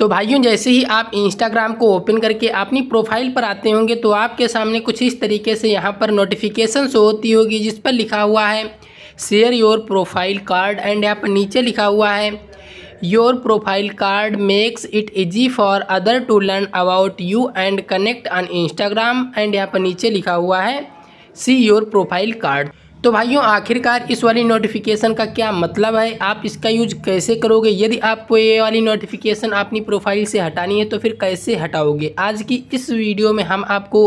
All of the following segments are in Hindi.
तो भाइयों जैसे ही आप इंस्टाग्राम को ओपन करके अपनी प्रोफाइल पर आते होंगे तो आपके सामने कुछ इस तरीके से यहाँ पर नोटिफिकेशन शो होती होगी जिस पर लिखा हुआ है share your profile card and यहाँ पर नीचे लिखा हुआ है your profile card makes it easy for other to learn about you and connect on Instagram and यहाँ पर नीचे लिखा हुआ है सी योर प्रोफाइल कार्ड तो भाइयों आखिरकार इस वाली नोटिफिकेशन का क्या मतलब है आप इसका यूज कैसे करोगे यदि आपको ये वाली नोटिफिकेशन अपनी प्रोफाइल से हटानी है तो फिर कैसे हटाओगे आज की इस वीडियो में हम आपको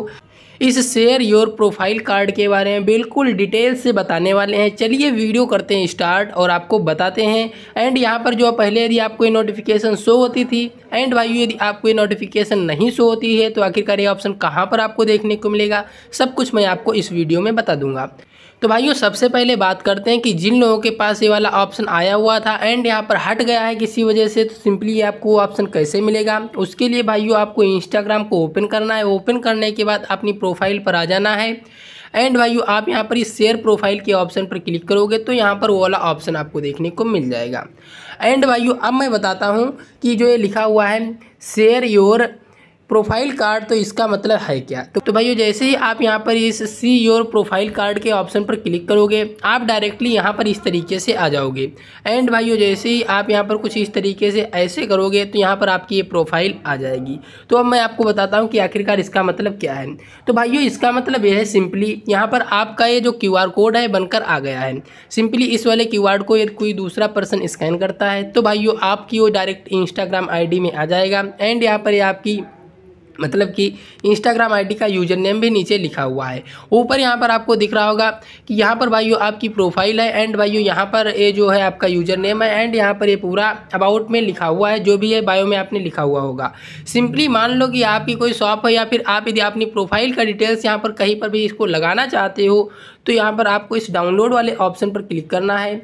इस शेयर योर प्रोफाइल कार्ड के बारे में बिल्कुल डिटेल से बताने वाले हैं चलिए वीडियो करते हैं स्टार्ट और आपको बताते हैं एंड यहाँ पर जो पहले यदि आपको ये नोटिफिकेशन शो होती थी एंड भाई यदि आपको ये नोटिफिकेशन नहीं शो होती है तो आखिरकार ये ऑप्शन कहाँ पर आपको देखने को मिलेगा सब कुछ मैं आपको इस वीडियो में बता दूंगा तो भाइयों सबसे पहले बात करते हैं कि जिन लोगों के पास ये वाला ऑप्शन आया हुआ था एंड यहाँ पर हट गया है किसी वजह से तो सिंपली आपको ऑप्शन कैसे मिलेगा उसके लिए भाइयों आपको इंस्टाग्राम को ओपन करना है ओपन करने के बाद अपनी प्रोफाइल पर आ जाना है एंड भाइयों आप यहाँ पर इस शेयर प्रोफाइल के ऑप्शन पर क्लिक करोगे तो यहाँ पर वो वाला ऑप्शन आपको देखने को मिल जाएगा एंड भाइयों अब मैं बताता हूँ कि जो ये लिखा हुआ है शेयर योर प्रोफाइल कार्ड तो इसका मतलब है क्या तो, तो भाइयों जैसे ही आप यहाँ पर इस सी योर प्रोफाइल कार्ड के ऑप्शन पर क्लिक करोगे आप डायरेक्टली यहाँ पर इस तरीके से आ जाओगे एंड भाइयों जैसे ही आप यहाँ पर कुछ इस तरीके से ऐसे करोगे तो यहाँ पर आपकी ये प्रोफाइल आ जाएगी तो अब मैं आपको बताता हूँ कि आखिरकार इसका मतलब क्या है तो भाइयों इसका मतलब यह है सिंपली यहाँ पर आपका ये जो क्यू कोड है बनकर आ गया है सिंपली इस वाले क्यू को यदि कोई दूसरा पर्सन स्कैन करता है तो भाइयों आपकी वो डायरेक्ट इंस्टाग्राम आई में आ जाएगा एंड यहाँ पर आपकी मतलब कि इंस्टाग्राम आईडी का यूजर नेम भी नीचे लिखा हुआ है ऊपर यहाँ पर आपको दिख रहा होगा कि यहाँ पर भाइयों आपकी प्रोफाइल है एंड भाइयों यहाँ पर ये जो है आपका यूजर नेम है एंड यहाँ पर ये पूरा अबाउट में लिखा हुआ है जो भी है बायो में आपने लिखा हुआ होगा सिंपली मान लो कि आपकी कोई शॉप है या फिर आप यदि अपनी प्रोफाइल का डिटेल्स यहाँ पर कहीं पर भी इसको लगाना चाहते हो तो यहाँ पर आपको इस डाउनलोड वाले ऑप्शन पर क्लिक करना है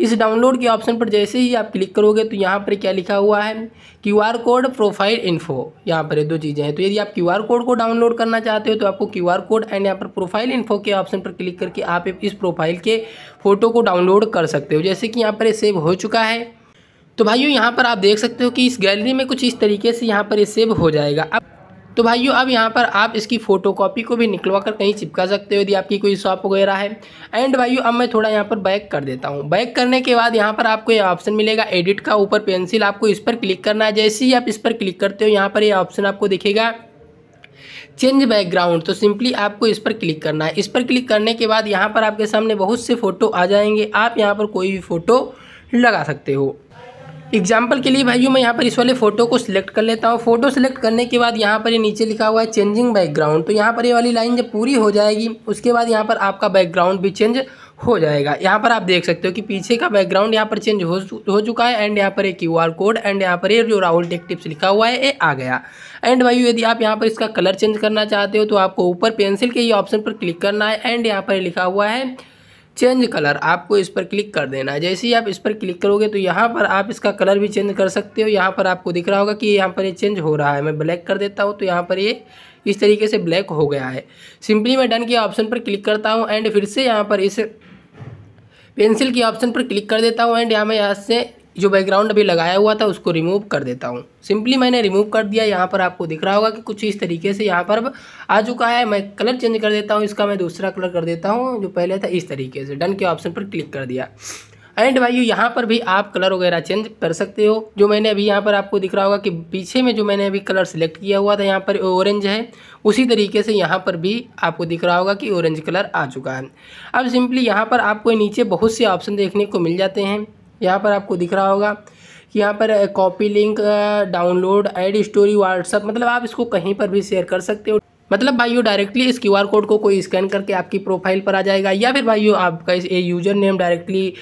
इस डाउनलोड के ऑप्शन पर जैसे ही आप क्लिक करोगे तो यहाँ पर क्या लिखा हुआ है Q R code profile info यहाँ पर ये दो चीज़ें हैं तो यदि आप क्यू आर कोड को डाउनलोड करना चाहते हो तो आपको क्यू आर कोड एंड यहाँ पर प्रोफाइल इन्फो के ऑप्शन पर क्लिक करके आप इस प्रोफाइल के फ़ोटो को डाउनलोड कर सकते हो जैसे कि यहाँ पर सेव हो चुका है तो भाइयों यहाँ पर आप देख सकते हो कि इस गैलरी में कुछ इस तरीके से यहाँ पर ये सेव हो जाएगा अब तो भाइयों अब यहाँ पर आप इसकी फ़ोटोकॉपी को भी निकलवा कर कहीं चिपका सकते हो यदि आपकी कोई शॉप वगैरह है एंड भाइयों अब मैं थोड़ा यहाँ पर बैक कर देता हूँ बैक करने के बाद यहाँ पर आपको ये ऑप्शन मिलेगा एडिट का ऊपर पेंसिल आपको इस पर क्लिक करना है जैसे ही आप इस पर क्लिक करते हो यहाँ पर ये ऑप्शन आपको दिखेगा चेंज बैकग्राउंड तो सिंपली आपको इस पर क्लिक करना है इस पर क्लिक करने के बाद यहाँ पर आपके सामने बहुत से फ़ोटो आ जाएंगे आप यहाँ पर कोई भी फ़ोटो लगा सकते हो एग्जाम्पल के लिए भाइयों मैं यहाँ पर इस वाले फोटो को सिलेक्ट कर लेता हूँ फोटो सिलेक्ट करने के बाद यहाँ पर ये नीचे लिखा हुआ है चेंजिंग बैकग्राउंड तो यहाँ पर ये वाली लाइन जब पूरी हो जाएगी उसके बाद यहाँ पर आपका बैकग्राउंड भी चेंज हो जाएगा यहाँ पर आप देख सकते हो कि पीछे का बैकग्राउंड यहाँ पर चेंज हो हो चुका है एंड यहाँ पर एक क्यू कोड एंड यहाँ पर ये जो राहुल टेक टिप्स लिखा हुआ है ये आ गया एंड भाई यदि आप यहाँ पर इसका कलर चेंज करना चाहते हो तो आपको ऊपर पेंसिल के ये ऑप्शन पर क्लिक करना है एंड यहाँ पर लिखा हुआ है चेंज कलर आपको इस पर क्लिक कर देना है जैसे ही आप इस पर क्लिक करोगे तो यहाँ पर आप इसका कलर भी चेंज कर सकते हो यहाँ पर आपको दिख रहा होगा कि यहाँ पर ये चेंज हो रहा है मैं ब्लैक कर देता हूँ तो यहाँ पर ये इस तरीके से ब्लैक हो गया है सिंपली मैं डन के ऑप्शन पर क्लिक करता हूँ एंड फिर से यहाँ पर इस पेंसिल के ऑप्शन पर क्लिक कर देता हूँ एंड यहाँ मैं यहाँ से जो बैकग्राउंड अभी लगाया हुआ था उसको रिमूव कर देता हूँ सिंपली मैंने रिमूव कर दिया यहाँ पर आपको दिख रहा होगा कि कुछ इस तरीके से यहाँ पर आ चुका है मैं कलर चेंज कर देता हूँ इसका मैं दूसरा कलर कर देता हूँ जो पहले था इस तरीके से डन के ऑप्शन पर क्लिक कर दिया एंड भाई यहाँ पर भी आप कलर वगैरह चेंज कर सकते हो जो मैंने अभी यहाँ पर आपको दिख रहा होगा कि पीछे में जो मैंने अभी कलर सेलेक्ट किया हुआ था यहाँ पर ऑरेंज है उसी तरीके से यहाँ पर भी आपको दिख रहा होगा कि ऑरेंज कलर आ चुका है अब सिंपली यहाँ पर आपको नीचे बहुत से ऑप्शन देखने को मिल जाते हैं यहाँ पर आपको दिख रहा होगा कि यहाँ पर copy link download add story WhatsApp मतलब आप इसको कहीं पर भी शेयर कर सकते हो मतलब भाइयों डायरेक्टली इस क्यूआर कोड को कोई स्कैन करके आपकी प्रोफाइल पर आ जाएगा या फिर भाइयों आपका इस यूज़र नेम डायरेक्टली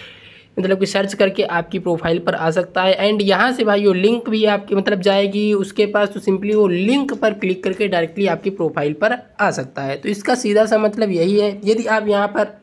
मतलब कि सर्च करके आपकी प्रोफाइल पर आ सकता है एंड यहाँ से भाइयों लिंक भी आपकी मतलब जाएगी उसके पास तो सिंपली वो लिंक पर क्लिक करके डायरेक्टली आपकी प्रोफाइल पर आ सकता है तो इसका सीधा सा मतलब यही है यदि आप यहाँ पर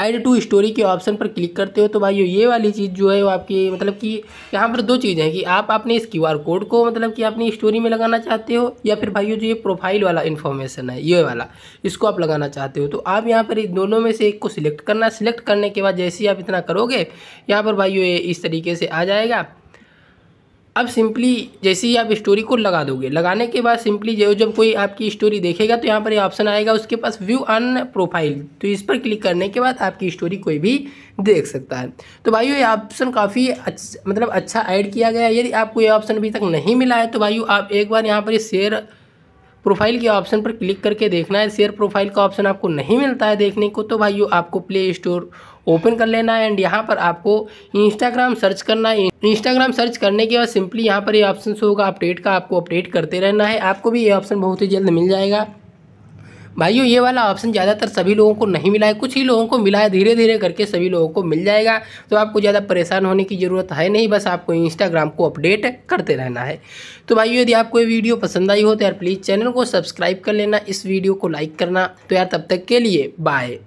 ऐड टू स्टोरी के ऑप्शन पर क्लिक करते हो तो भाई ये वाली चीज़ जो है वो आपकी मतलब कि यहाँ पर दो चीज़ें हैं कि आप अपने इस क्यू कोड को मतलब कि अपनी स्टोरी में लगाना चाहते हो या फिर भाई जो ये प्रोफाइल वाला इन्फॉर्मेशन है ये वाला इसको आप लगाना चाहते हो तो आप यहाँ पर दोनों में से एक को सिलेक्ट करना सिलेक्ट करने के बाद जैसे ही आप इतना करोगे यहाँ पर भाई ये इस तरीके से आ जाएगा अब सिंपली जैसे ही आप स्टोरी को लगा दोगे लगाने के बाद सिंपली जो जब कोई आपकी स्टोरी देखेगा तो यहाँ पर ऑप्शन आएगा उसके पास व्यू ऑन प्रोफाइल तो इस पर क्लिक करने के बाद आपकी स्टोरी कोई भी देख सकता है तो भाई ये ऑप्शन काफ़ी अच्छा, मतलब अच्छा ऐड किया गया यदि आपको ये ऑप्शन अभी तक नहीं मिला है तो भाई आप एक बार यहाँ पर शेयर प्रोफाइल के ऑप्शन पर क्लिक करके देखना है शेयर प्रोफाइल का ऑप्शन आपको नहीं मिलता है देखने को तो भाइयों आपको प्ले स्टोर ओपन कर लेना है एंड यहाँ पर आपको इंस्टाग्राम सर्च करना है इंस्टाग्राम सर्च करने के बाद सिंपली यहाँ पर ये ऑप्शन होगा अपडेट का आपको अपडेट करते रहना है आपको भी ये ऑप्शन बहुत ही जल्द मिल जाएगा भाइयों ये वाला ऑप्शन ज़्यादातर सभी लोगों को नहीं मिला है कुछ ही लोगों को मिला है धीरे धीरे करके सभी लोगों को मिल जाएगा तो आपको ज़्यादा परेशान होने की ज़रूरत है नहीं बस आपको इंस्टाग्राम को अपडेट करते रहना है तो भाइयों यदि आपको ये वीडियो पसंद आई हो तो यार प्लीज़ चैनल को सब्सक्राइब कर लेना इस वीडियो को लाइक करना तो यार तब तक के लिए बाय